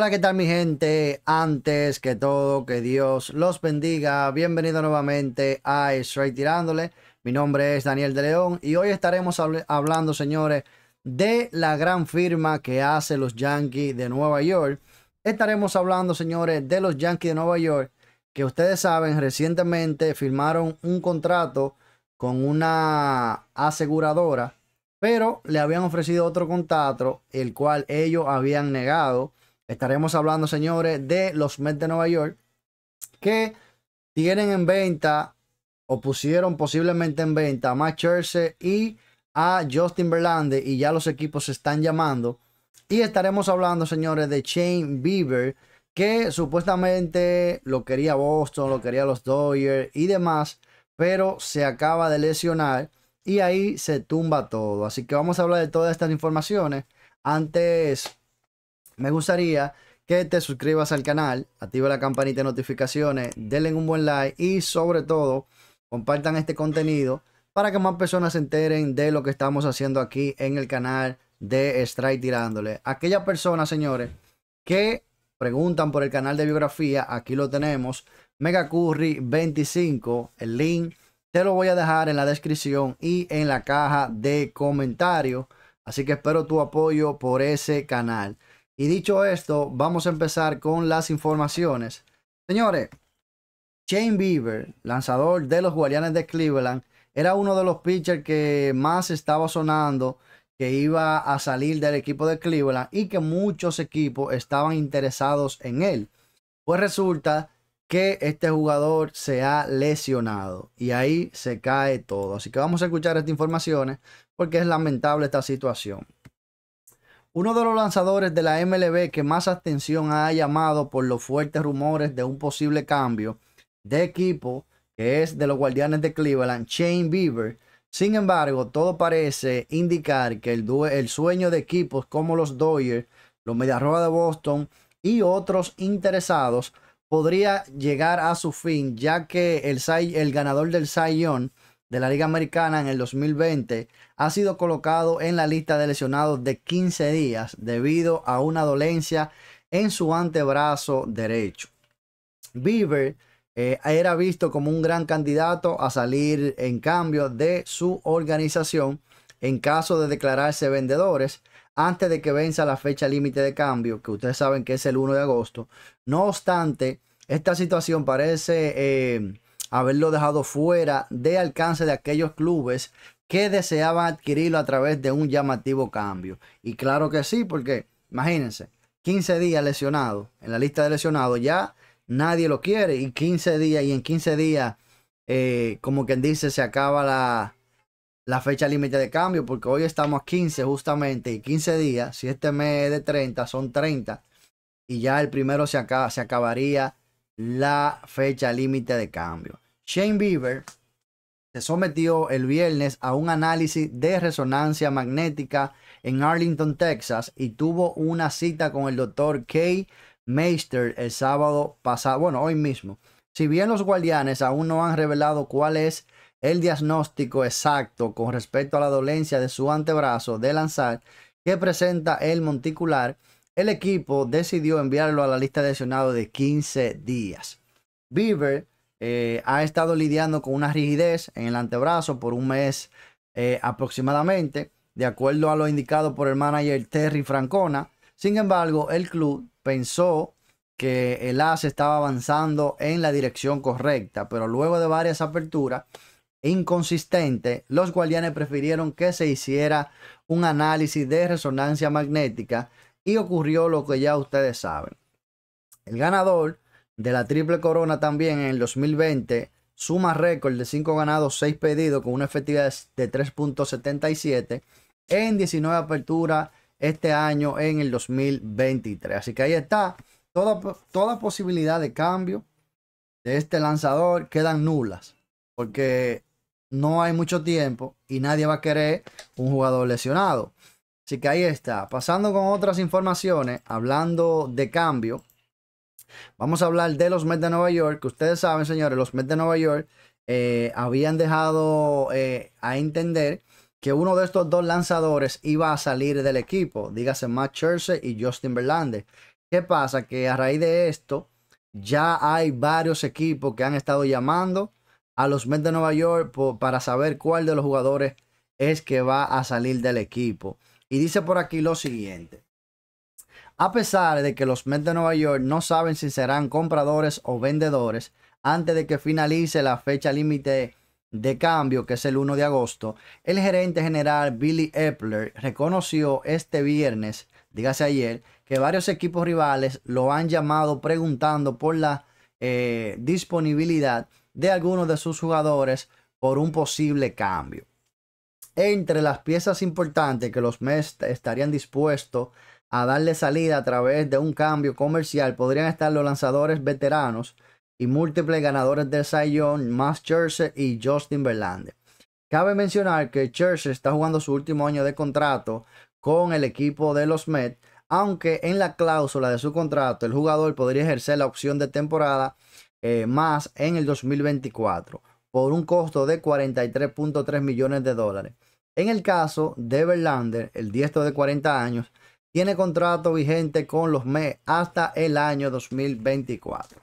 Hola, ¿qué tal mi gente? Antes que todo, que Dios los bendiga. Bienvenido nuevamente a Straight Tirándole. Mi nombre es Daniel de León y hoy estaremos hablando, señores, de la gran firma que hace los Yankees de Nueva York. Estaremos hablando, señores, de los Yankees de Nueva York, que ustedes saben, recientemente firmaron un contrato con una aseguradora, pero le habían ofrecido otro contrato, el cual ellos habían negado. Estaremos hablando, señores, de los Mets de Nueva York que tienen en venta o pusieron posiblemente en venta a Matt Scherzer y a Justin Verlander y ya los equipos se están llamando. Y estaremos hablando, señores, de Shane Bieber que supuestamente lo quería Boston, lo quería los Dodgers y demás, pero se acaba de lesionar y ahí se tumba todo. Así que vamos a hablar de todas estas informaciones. Antes me gustaría que te suscribas al canal, activa la campanita de notificaciones, denle un buen like y sobre todo compartan este contenido para que más personas se enteren de lo que estamos haciendo aquí en el canal de Strike Tirándole. Aquellas personas, señores, que preguntan por el canal de biografía, aquí lo tenemos, mega curry 25, el link te lo voy a dejar en la descripción y en la caja de comentarios. Así que espero tu apoyo por ese canal. Y dicho esto, vamos a empezar con las informaciones. Señores, Shane Bieber, lanzador de los Guardianes de Cleveland, era uno de los pitchers que más estaba sonando que iba a salir del equipo de Cleveland y que muchos equipos estaban interesados en él. Pues resulta que este jugador se ha lesionado y ahí se cae todo. Así que vamos a escuchar estas informaciones porque es lamentable esta situación. Uno de los lanzadores de la MLB que más atención ha llamado por los fuertes rumores de un posible cambio de equipo, que es de los Guardianes de Cleveland, Shane Bieber. Sin embargo, todo parece indicar que el, sueño de equipos como los Dodgers, los Mediarroa de Boston y otros interesados podría llegar a su fin, ya que el, el ganador del Cy Young de la Liga Americana en el 2020 ha sido colocado en la lista de lesionados de 15 días debido a una dolencia en su antebrazo derecho. Bieber eh, era visto como un gran candidato a salir en cambio de su organización en caso de declararse vendedores antes de que venza la fecha límite de cambio, que ustedes saben que es el 1 de agosto. No obstante, esta situación parece... Eh, haberlo dejado fuera de alcance de aquellos clubes que deseaban adquirirlo a través de un llamativo cambio. Y claro que sí, porque imagínense, 15 días lesionado, en la lista de lesionados ya nadie lo quiere y 15 días y en 15 días, eh, como quien dice, se acaba la, fecha límite de cambio, porque hoy estamos a 15 justamente y 15 días, si este mes de 30 son 30 y ya el primero se, acaba, se acabaría la fecha límite de cambio. Shane Bieber se sometió el viernes a un análisis de resonancia magnética en Arlington, Texas, y tuvo una cita con el doctor Kay Meister el sábado pasado, bueno, hoy mismo. Si bien los guardianes aún no han revelado cuál es el diagnóstico exacto con respecto a la dolencia de su antebrazo de lanzar que presenta el monticular, el equipo decidió enviarlo a la lista de lesionados de 15 días. Bieber eh, ha estado lidiando con una rigidez en el antebrazo por un mes eh, aproximadamente, de acuerdo a lo indicado por el manager Terry Francona. Sin embargo, el club pensó que el AS estaba avanzando en la dirección correcta, pero luego de varias aperturas inconsistentes, los guardianes prefirieron que se hiciera un análisis de resonancia magnética y ocurrió lo que ya ustedes saben. El ganador de la triple corona también en el 2020 suma récord de 5 ganados, 6 pedidos con una efectividad de 3.77 en 19 aperturas este año en el 2023. Así que ahí está. Toda, toda posibilidad de cambio de este lanzador quedan nulas porque no hay mucho tiempo y nadie va a querer un jugador lesionado. Así que ahí está. Pasando con otras informaciones, hablando de cambio, vamos a hablar de los Mets de Nueva York. Que ustedes saben, señores, los Mets de Nueva York eh, habían dejado eh, a entender que uno de estos dos lanzadores iba a salir del equipo, dígase Matt Churchill y Justin Verlander. ¿Qué pasa? Que a raíz de esto ya hay varios equipos que han estado llamando a los Mets de Nueva York para saber cuál de los jugadores es que va a salir del equipo. Y dice por aquí lo siguiente. A pesar de que los Mets de Nueva York no saben si serán compradores o vendedores antes de que finalice la fecha límite de cambio, que es el 1 de agosto, el gerente general Billy Epler reconoció este viernes, dígase ayer, que varios equipos rivales lo han llamado preguntando por la eh, disponibilidad de algunos de sus jugadores por un posible cambio entre las piezas importantes que los Mets estarían dispuestos a darle salida a través de un cambio comercial podrían estar los lanzadores veteranos y múltiples ganadores del Cy Young, Max y Justin Verlander. Cabe mencionar que Scherzer está jugando su último año de contrato con el equipo de los Mets, aunque en la cláusula de su contrato el jugador podría ejercer la opción de temporada eh, más en el 2024 por un costo de 43.3 millones de dólares. En el caso de Verlander, el diestro de 40 años, tiene contrato vigente con los Mets hasta el año 2024.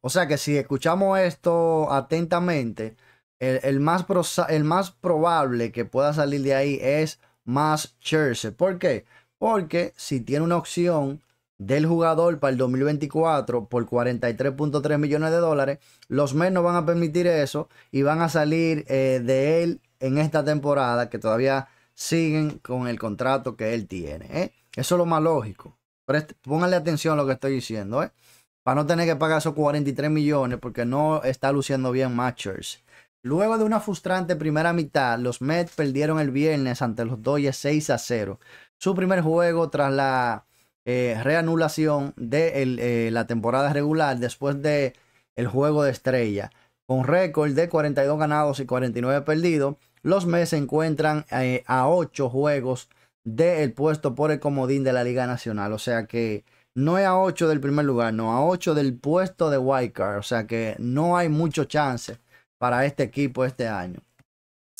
O sea que si escuchamos esto atentamente, el, más, el más, probable que pueda salir de ahí es más Scherzer. ¿Por qué? Porque si tiene una opción del jugador para el 2024 por 43.3 millones de dólares, los Mets no van a permitir eso y van a salir eh, de él en esta temporada que todavía siguen con el contrato que él tiene. ¿eh? Eso es lo más lógico. pero pónganle atención a lo que estoy diciendo. ¿eh? Para no tener que pagar esos 43 millones porque no está luciendo bien Matchers. Luego de una frustrante primera mitad, los Mets perdieron el viernes ante los doyes 6 a 0. Su primer juego tras la eh, reanulación de eh, la temporada regular después de el juego de estrella. Con récord de 42 ganados y 49 perdidos, los Mets se encuentran eh, a 8 juegos del puesto por el comodín de la Liga Nacional. O sea que no es a 8 del primer lugar, no, a 8 del puesto de Card O sea que no hay mucho chance para este equipo este año.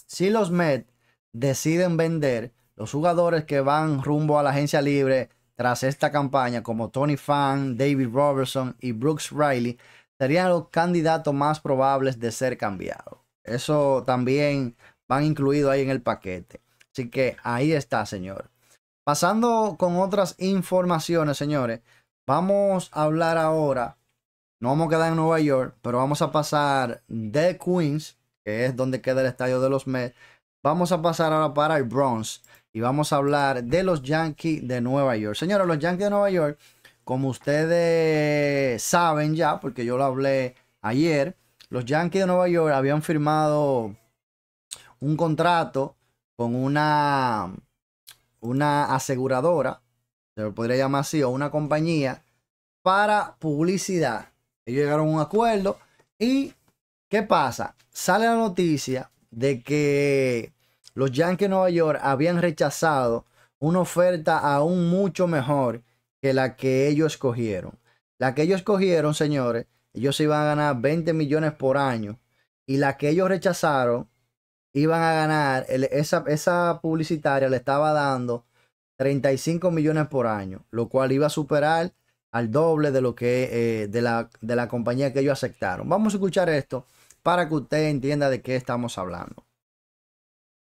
Si los Mets deciden vender los jugadores que van rumbo a la agencia libre tras esta campaña, como Tony Fan, David Robertson y Brooks Riley, serían los candidatos más probables de ser cambiados. Eso también van incluidos ahí en el paquete. Así que ahí está, señor. Pasando con otras informaciones, señores, vamos a hablar ahora. No vamos a quedar en Nueva York, pero vamos a pasar de Queens, que es donde queda el estadio de los Mets. Vamos a pasar ahora para el Bronx y vamos a hablar de los Yankees de Nueva York. Señores, los Yankees de Nueva York, como ustedes saben ya, porque yo lo hablé ayer, los Yankees de Nueva York habían firmado un contrato con una, una aseguradora, se lo podría llamar así, o una compañía, para publicidad. Ellos llegaron a un acuerdo y ¿qué pasa? Sale la noticia de que los Yankees de Nueva York habían rechazado una oferta aún mucho mejor que la que ellos escogieron. La que ellos escogieron, señores, ellos se iban a ganar 20 millones por año. Y la que ellos rechazaron iban a ganar, esa, publicitaria le estaba dando 35 millones por año, lo cual iba a superar al doble de lo que eh, de, la, de la compañía que ellos aceptaron. Vamos a escuchar esto para que usted entienda de qué estamos hablando.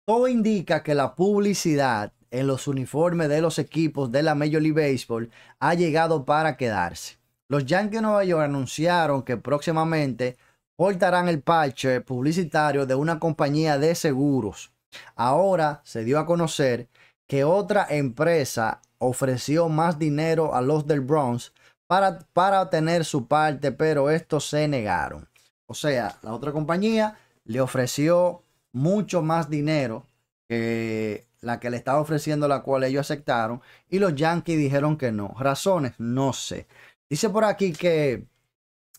Todo indica que la publicidad en los uniformes de los equipos de la Major League Baseball ha llegado para quedarse. Los Yankees de Nueva York anunciaron que próximamente cortarán el parche publicitario de una compañía de seguros. Ahora se dio a conocer que otra empresa ofreció más dinero a los del Bronx para, para obtener su parte, pero estos se negaron. O sea, la otra compañía le ofreció mucho más dinero que la que le estaba ofreciendo, la cual ellos aceptaron, y los Yankees dijeron que no. Razones, no sé. Dice por aquí que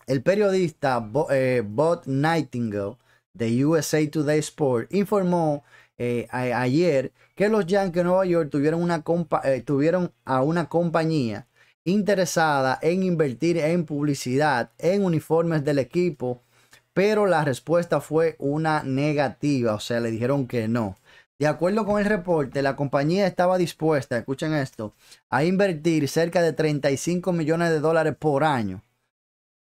el periodista Bob eh, Nightingale de USA Today Sport informó eh, ayer que los Yankees de Nueva York tuvieron, eh, tuvieron a una compañía interesada en invertir en publicidad en uniformes del equipo, pero la respuesta fue una negativa, o sea, le dijeron que no. De acuerdo con el reporte, la compañía estaba dispuesta, escuchen esto, a invertir cerca de 35 millones de dólares por año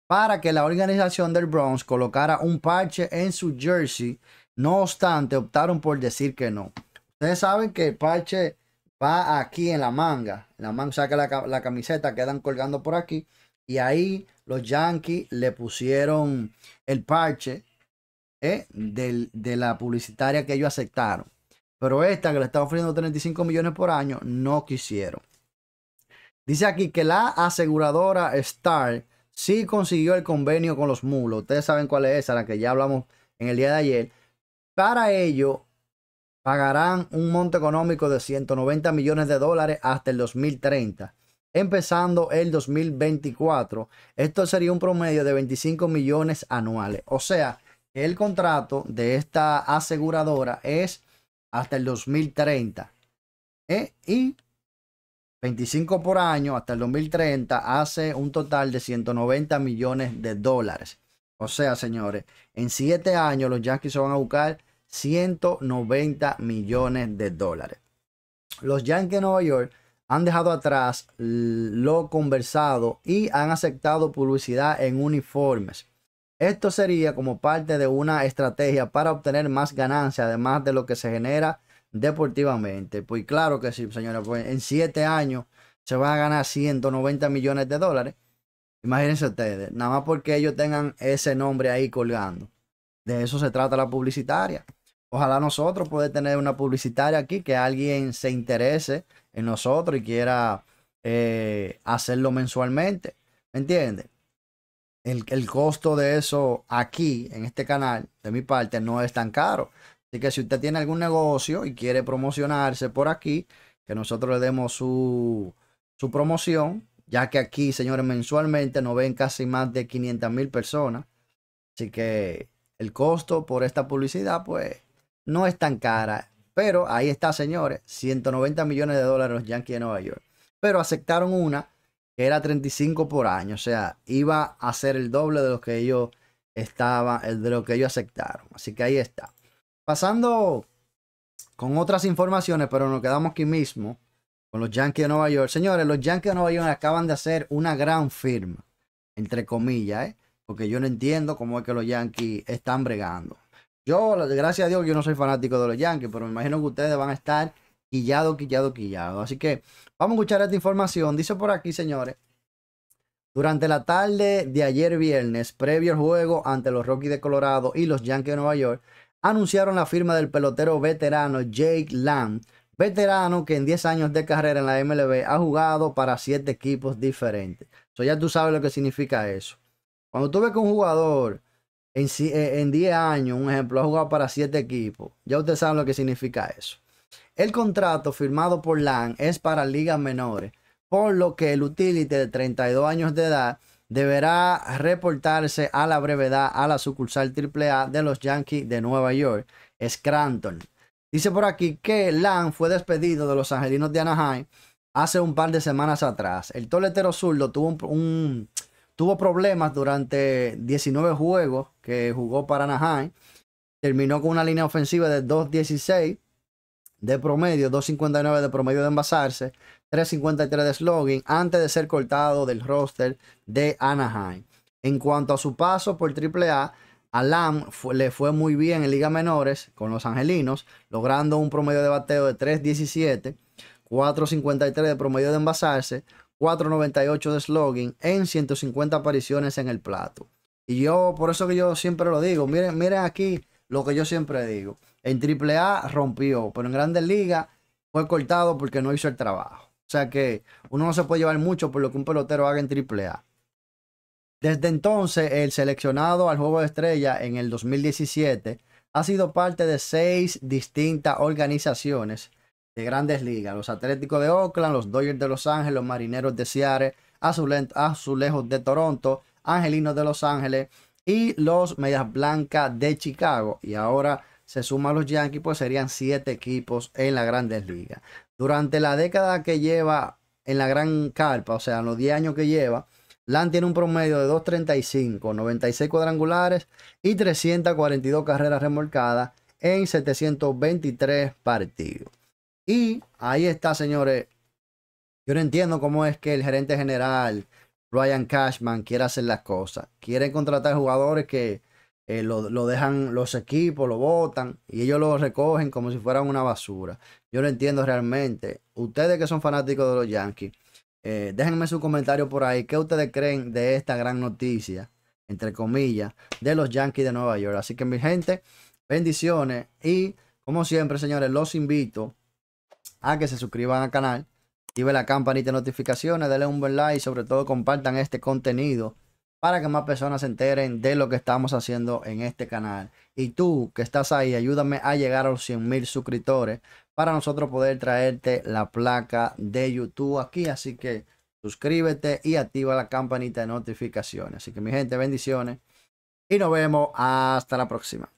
para que la organización del Bronx colocara un parche en su jersey. No obstante, optaron por decir que no. Ustedes saben que el parche va aquí en la manga. la manga, o que la, camiseta quedan colgando por aquí. Y ahí los Yankees le pusieron el parche eh, de la publicitaria que ellos aceptaron. Pero esta que le está ofreciendo 35 millones por año, no quisieron. Dice aquí que la aseguradora Star si consiguió el convenio con los mulos. Ustedes saben cuál es esa, la que ya hablamos en el día de ayer. Para ello, pagarán un monto económico de 190 millones de dólares hasta el 2030. Empezando el 2024, esto sería un promedio de 25 millones anuales. O sea, el contrato de esta aseguradora es hasta el 2030. ¿Eh? Y 25 por año hasta el 2030 hace un total de 190 millones de dólares. O sea, señores, en 7 años los Yankees se van a buscar 190 millones de dólares. Los Yankees de Nueva York han dejado atrás lo conversado y han aceptado publicidad en uniformes. Esto sería como parte de una estrategia para obtener más ganancia, además de lo que se genera deportivamente. Pues claro que sí, señora, pues en siete años se van a ganar 190 millones de dólares. Imagínense ustedes, nada más porque ellos tengan ese nombre ahí colgando. De eso se trata la publicitaria. Ojalá nosotros poder tener una publicitaria aquí, que alguien se interese en nosotros y quiera eh, hacerlo mensualmente. ¿Me entiendes? el costo de eso aquí, en este canal, de mi parte, no es tan caro. Así que si usted tiene algún negocio y quiere promocionarse por aquí, que nosotros le demos su, su promoción, ya que aquí, señores, mensualmente nos ven casi más de 500 mil personas. Así que el costo por esta publicidad, pues, no es tan cara. Pero ahí está, señores, 190 millones de dólares Yankee de Nueva York. Pero aceptaron una que era 35 por año, o sea, iba a ser el doble de lo que estaba, el de lo que ellos aceptaron. Así que ahí está. Pasando con otras informaciones, pero nos quedamos aquí mismo con los Yankees de Nueva York. Señores, los Yankees de Nueva York acaban de hacer una gran firma, entre comillas, ¿eh? porque yo no entiendo cómo es que los Yankees están bregando. Yo, gracias a Dios, yo no soy fanático de los Yankees, pero me imagino que ustedes van a estar quillado, quillado, quillado. Así que vamos a escuchar esta información. Dice por aquí, señores. Durante la tarde de ayer viernes, previo al juego ante los Rockies de Colorado y los Yankees de Nueva York, anunciaron la firma del pelotero veterano Jake Lang, veterano que en 10 años de carrera en la MLB ha jugado para 7 equipos diferentes. So ya tú sabes lo que significa eso. Cuando tú ves que un jugador en, 10 eh, años, un ejemplo, ha jugado para 7 equipos, ya usted sabe lo que significa eso. El contrato firmado por Lang es para ligas menores, por lo que el utility de 32 años de edad deberá reportarse a la brevedad a la sucursal AAA de los Yankees de Nueva York, Scranton. Dice por aquí que Lan fue despedido de los Angelinos de Anaheim hace un par de semanas atrás. El toletero zurdo tuvo, problemas durante 19 juegos que jugó para Anaheim. Terminó con una línea ofensiva de 2-16 de promedio, 2.59 de promedio de envasarse, 3.53 de slogan antes de ser cortado del roster de Anaheim. En cuanto a su paso por triple a alam le fue muy bien en Liga Menores con los Angelinos, logrando un promedio de bateo de 3.17, 4.53 de promedio de envasarse, 4.98 de slogan en 150 apariciones en el plato. Y yo, por eso que yo siempre lo digo, miren, miren aquí lo que yo siempre digo. En AAA rompió, pero en Grandes Ligas fue cortado porque no hizo el trabajo. O sea que uno no se puede llevar mucho por lo que un pelotero haga en AAA. Desde entonces, el seleccionado al Juego de Estrella en el 2017 ha sido parte de seis distintas organizaciones de grandes ligas. Los Atléticos de Oakland, los Dodgers de Los Ángeles, los Marineros de Seattle, Azulejos de Toronto, Angelinos de Los Ángeles y los Medias Blancas de Chicago. Y ahora se suma a los Yankees, pues serían siete equipos en la Grandes Ligas. Durante la década que lleva en la Gran Carpa, o sea, los 10 años que lleva, Lan tiene un promedio de 2.35, 96 cuadrangulares y 342 carreras remolcadas en 723 partidos. Y ahí está, señores. Yo no entiendo cómo es que el gerente general, Ryan Cashman, quiere hacer las cosas. Quiere contratar jugadores que eh, lo, dejan los equipos, lo botan y ellos lo recogen como si fueran una basura. Yo lo entiendo realmente. Ustedes que son fanáticos de los Yankees, eh, déjenme su comentario por ahí. ¿Qué ustedes creen de esta gran noticia, entre comillas, de los Yankees de Nueva York? Así que mi gente, bendiciones y como siempre, señores, los invito a que se suscriban al canal, activen la campanita de notificaciones, denle un buen like y sobre todo compartan este contenido para que más personas se enteren de lo que estamos haciendo en este canal. Y tú que estás ahí, ayúdame a llegar a los 100.000 mil suscriptores para nosotros poder traerte la placa de YouTube aquí. Así que suscríbete y activa la campanita de notificaciones. Así que mi gente, bendiciones y nos vemos hasta la próxima.